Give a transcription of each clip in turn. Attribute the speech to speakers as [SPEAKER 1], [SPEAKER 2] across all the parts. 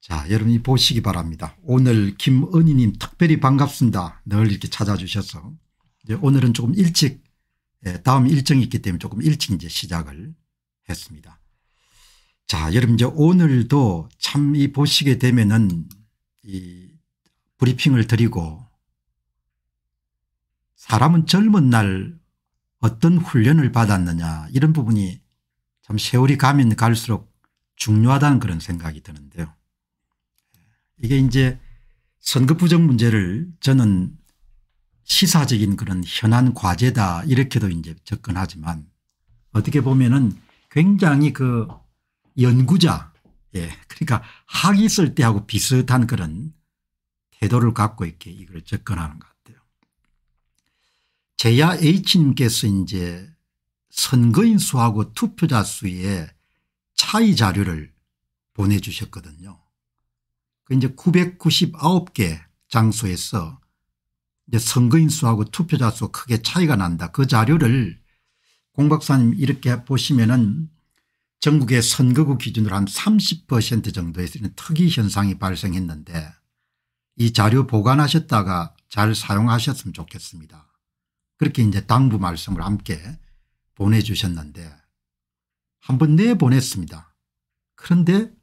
[SPEAKER 1] 자 여러분이 보시기 바랍니다. 오늘 김은희님 특별히 반갑습니다. 늘 이렇게 찾아주셔서 오늘은 조금 일찍 예, 다음 일정이 있기 때문에 조금 일찍 이제 시작을 했습니다. 자 여러분 이제 오늘도 참 이 보시게 되면은 이 브리핑을 드리고 사람은 젊은 날 어떤 훈련을 받았느냐 이런 부분이 참 세월이 가면 갈수록 중요하다는 그런 생각이 드는데요. 이게 이제 선거부정 문제를 저는 시사적인 그런 현안 과제다 이렇게도 이제 접근하지만 어떻게 보면은 굉장히 그 연구자 예 그러니까 학위 쓸 때하고 비슷한 그런 태도를 갖고 있게 이걸 접근하는 것 같아요. 제야 H님께서 이제 선거인 수하고 투표자 수의 차이 자료를 보내주셨거든요. 그 이제 999개 장소에서 이제 선거인 수하고 투표자 수 크게 차이가 난다. 그 자료를 공 박사님 이렇게 보시면은 전국의 선거구 기준으로 한 30% 정도에서는 특이 현상이 발생했는데 이 자료 보관하셨다가 잘 사용하셨으면 좋겠습니다. 그렇게 이제 당부 말씀을 함께 보내주셨는데 한번 내보냈습니다. 그런데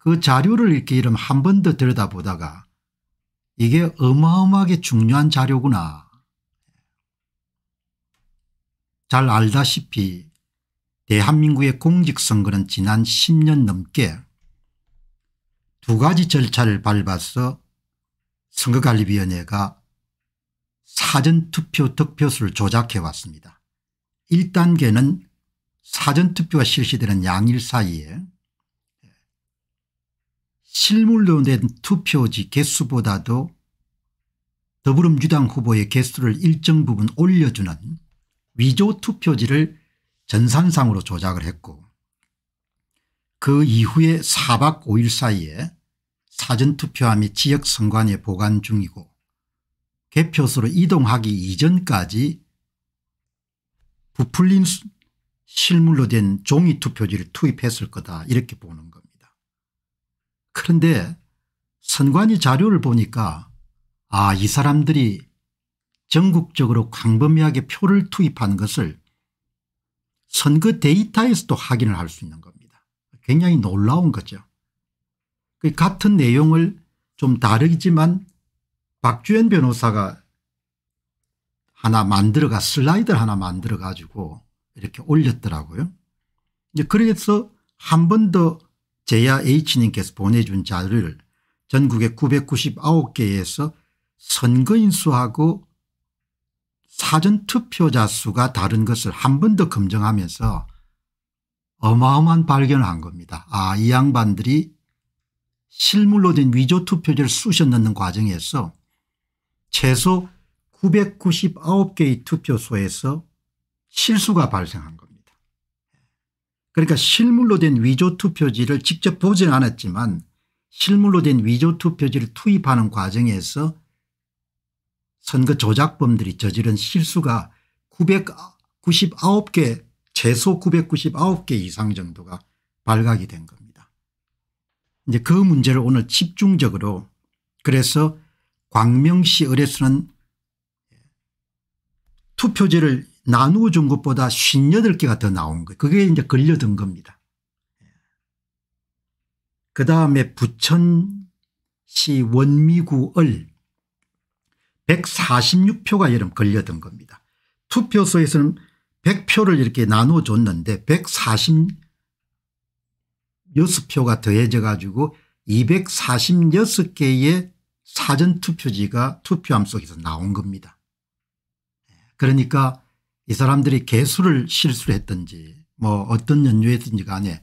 [SPEAKER 1] 그 자료를 이렇게 이름 한 번 더 들여다보다가 이게 어마어마하게 중요한 자료구나. 잘 알다시피 대한민국의 공직선거는 지난 10년 넘게 두 가지 절차를 밟아서 선거관리위원회가 사전투표 득표수를 조작해 왔습니다. 1단계는 사전투표가 실시되는 양일 사이에 실물로 된 투표지 개수보다도 더불어민주당 후보의 개수를 일정 부분 올려주는 위조 투표지를 전산상으로 조작을 했고 그 이후에 4박 5일 사이에 사전투표함 및 지역선관위에 보관 중이고 개표소로 이동하기 이전까지 부풀린 실물로 된 종이투표지를 투입했을 거다 이렇게 보는 겁니다. 그런데 선관위 자료를 보니까 아이 사람들이 전국적으로 광범위하게 표를 투입한 것을 선거 데이터에서도 확인을 할 수 있는 겁니다. 굉장히 놀라운 거죠. 그 같은 내용을 좀 다르지만 박주현 변호사가 하나 만들어가 슬라이드를 하나 만들어 가지고 이렇게 올렸더라고요. 이제 그래서 한번더 제야 H님께서 보내준 자료를 전국의 999개에서 선거인 수하고 사전투표자 수가 다른 것을 한 번 더 검증하면서 어마어마한 발견을 한 겁니다. 아이 양반들이 실물로 된 위조 투표지를 쑤셔 넣는 과정에서 최소 999개의 투표소에서 실수가 발생한 겁니다. 그러니까 실물로 된 위조 투표지를 직접 보지는 않았지만 실물로 된 위조 투표지를 투입하는 과정에서 선거 조작범들이 저지른 실수가 999개 최소 999개 이상 정도가 발각이 된 겁니다. 이제 그 문제를 오늘 집중적으로 그래서 광명시 의뢰수는 투표지를 나누어 준 것보다 58개가 더 나온 거예요. 그게 이제 걸려든 겁니다. 그 다음에 부천시 원미구 을 146표가 여름 걸려든 겁니다. 투표소에서는 100표를 이렇게 나누어 줬는데 146표가 더해져 가지고 246개의 사전투표지가 투표함 속에서 나온 겁니다. 그러니까 이 사람들이 개수를 실수를 했든지 뭐 어떤 연유했든지 간에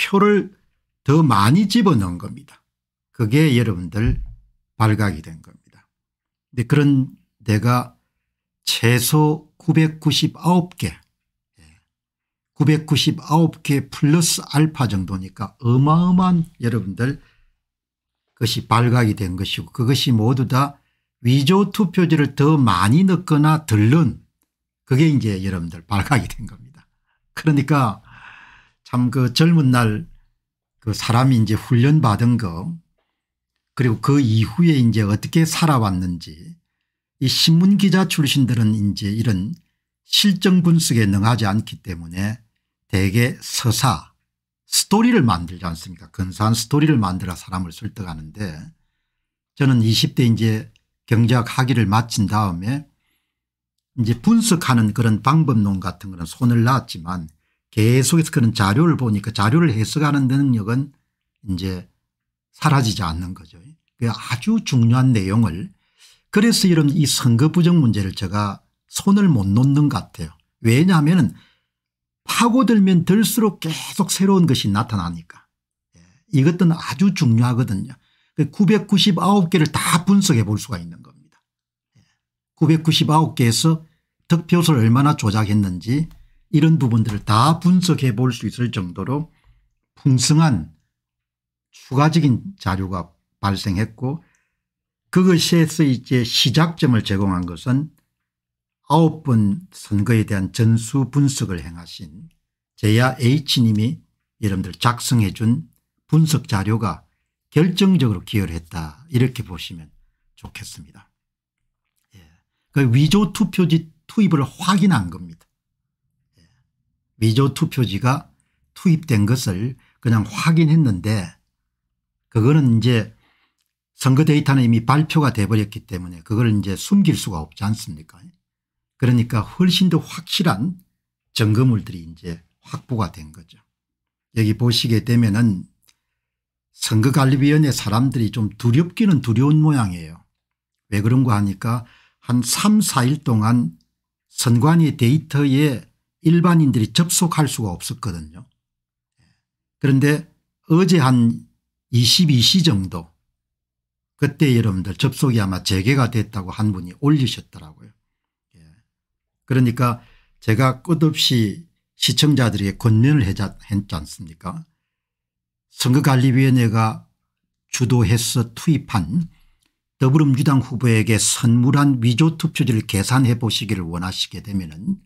[SPEAKER 1] 표를 더 많이 집어넣은 겁니다. 그게 여러분들 발각이 된 겁니다. 근데 그런 내가 최소 999개 999개 예, 플러스 알파 정도니까 어마어마한 여러분들 것이 발각이 된 것이고 그것이 모두 다 위조 투표지를 더 많이 넣거나 들른 그게 이제 여러분들 발각이 된 겁니다. 그러니까 참 그 젊은 날 그 사람이 이제 훈련받은 거 그리고 그 이후에 이제 어떻게 살아왔는지 이 신문기자 출신들은 이제 이런 실정 분석에 능하지 않기 때문에 대개 서사 스토리를 만들지 않습니까 근사한 스토리를 만들어 사람을 설득하는데 저는 20대 이제 경제학 학위를 마친 다음에 이제 분석하는 그런 방법론 같은 거는 손을 놨지만 계속해서 그런 자료를 보니까 자료를 해석하는 능력은 이제 사라지지 않는 거죠. 그 아주 중요한 내용을 그래서 이런 이 선거 부정 문제를 제가 손을 못 놓는 것 같아요. 왜냐하면 파고들면 들수록 계속 새로운 것이 나타나니까 예, 이것도 아주 중요하거든요. 999개를 그 다 분석해 볼 수가 있는 겁니다. 999개에서 예, 득표수를 얼마나 조작했는지 이런 부분들을 다 분석해 볼 수 있을 정도로 풍성한 추가적인 자료가 발생했고 그것에서 이제 시작점을 제공한 것은 아홉 번 선거에 대한 전수 분석을 행하신 제야 H님이 여러분들 작성해 준 분석 자료가 결정적으로 기여를 했다 이렇게 보시면 좋겠습니다. 예. 그 위조 투표지 투입을 확인한 겁니다. 위조 예. 투표지가 투입된 것을 그냥 확인했는데 그거는 이제 선거 데이터는 이미 발표가 돼버렸기 때문에 그걸 이제 숨길 수가 없지 않습니까 그러니까 훨씬 더 확실한 증거물들이 이제 확보가 된 거죠. 여기 보시게 되면은 선거관리위원회 사람들이 좀 두렵기는 두려운 모양이에요. 왜 그런가 하니까 한 3, 4일 동안 선관위 데이터에 일반인들이 접속할 수가 없었거든요. 그런데 어제 한 22시 정도 그때 여러분들 접속이 아마 재개가 됐다고 한 분이 올리셨더라고요. 예. 그러니까 제가 끝없이 시청자들에게 권면을 했지 않습니까 선거관리위원회가 주도해서 투입한 더불어민주당 후보에게 선물한 위조 투표지를 계산해 보시기를 원하시게 되면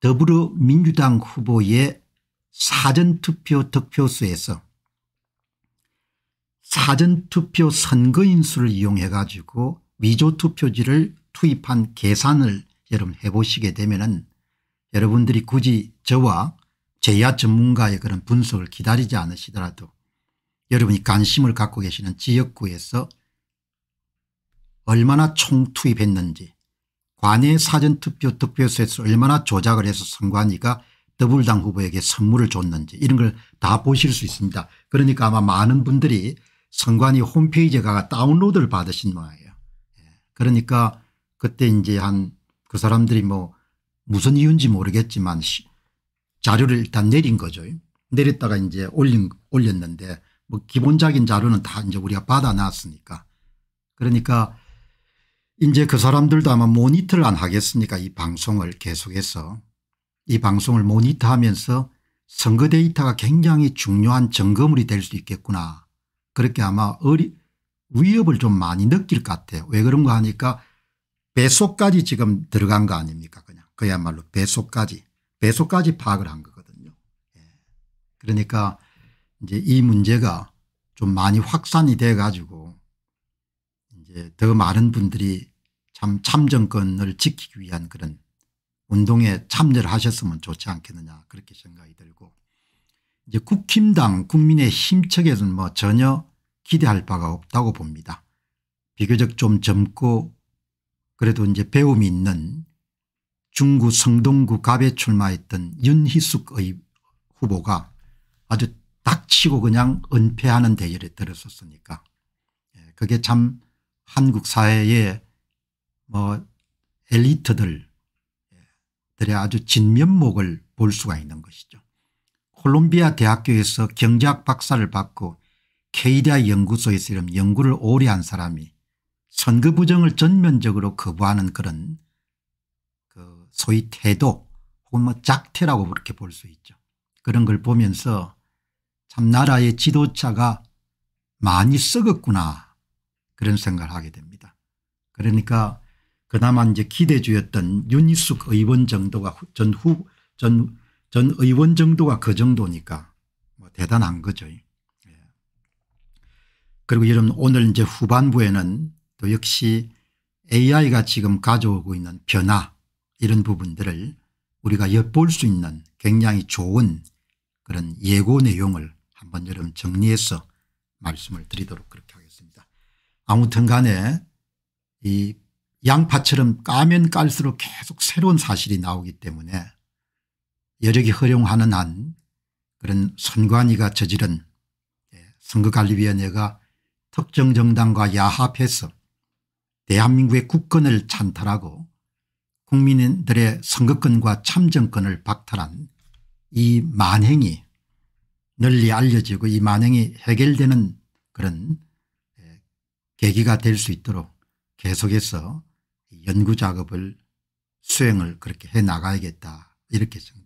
[SPEAKER 1] 더불어민주당 후보의 사전투표 득표수에서 사전투표 선거인 수를 이용해 가지고 위조투표지를 투입한 계산을 여러분 해보시게 되면 여러분들이 굳이 저와 제야 전문가의 그런 분석을 기다리지 않으시더라도 여러분이 관심을 갖고 계시는 지역구에서 얼마나 총투입했는지 관외 사전투표 득표수에서 얼마나 조작을 해서 선관위가 더불당 후보에게 선물을 줬는지 이런 걸 다 보실 수 있습니다. 그러니까 아마 많은 분들이 선관위 홈페이지에 가 다운로드를 받으신 모양이에요. 예. 그러니까 그때 이제 한 그 사람들이 뭐 무슨 이유인지 모르겠지만 자료를 일단 내린 거죠. 내렸다가 이제 올린, 올렸는데 뭐 기본적인 자료는 다 이제 우리가 받아놨으니까 그러니까 이제 그 사람들도 아마 모니터를 안 하겠습니까 이 방송을 계속해서 이 방송을 모니터하면서 선거 데이터가 굉장히 중요한 점검물이 될 수 있겠구나 그렇게 아마 어리 위협을 좀 많이 느낄 것 같아요 왜 그런가 하니까 배속까지 지금 들어간 거 아닙니까 그냥 그야말로 배속까지 배속까지 파악을 한 거거든요 예. 그러니까 이제 이 문제가 좀 많이 확산이 돼 가지고 더 많은 분들이 참 참정권을 지키기 위한 그런 운동에 참여를 하셨으면 좋지 않겠느냐 그렇게 생각이 들고 이제 국힘당 국민의 힘측에는 서뭐 전혀 기대할 바가 없다고 봅니다. 비교적 좀 젊고 그래도 이제 배움이 있는 중구 성동구 갑에 출마했던 윤희숙 의 후보가 아주 닥치고 그냥 은폐하는 대열에 들어섰으니까 예, 그게 참 한국 사회의 뭐 엘리트들의 아주 진면목을 볼 수가 있는 것이죠. 콜롬비아 대학교에서 경제학 박사를 받고 케이디아 연구소에서 이런 연구를 오래 한 사람이 선거 부정을 전면적으로 거부하는 그런 그 소위 태도 혹은 뭐 작태라고 그렇게 볼 수 있죠. 그런 걸 보면서 참 나라의 지도자가 많이 썩었구나 그런 생각을 하게 됩니다. 그러니까 그나마 이제 기대주였던 윤희숙 의원 정도가 전후 전, 전 의원 정도가 그 정도니까 뭐 대단한 거죠. 예. 그리고 여러분 오늘 이제 후반부에는 또 역시 AI가 지금 가져오고 있는 변화 이런 부분들을 우리가 엿볼 수 있는 굉장히 좋은 그런 예고 내용을 한번 여러분 정리해서 말씀을 드리도록 그렇게 하겠습니다. 아무튼 간에 이 양파처럼 까면 깔수록 계속 새로운 사실이 나오기 때문에 여력이 허용하는 한 그런 선관위가 저지른 예, 선거관리위원회가 특정 정당과 야합해서 대한민국의 국권을 찬탈하고 국민들의 선거권과 참정권을 박탈한 이 만행이 널리 알려지고 이 만행이 해결되는 그런 계기가 될 수 있도록 계속해서 연구 작업을 수행을 그렇게 해 나가야겠다 이렇게 생각합니다.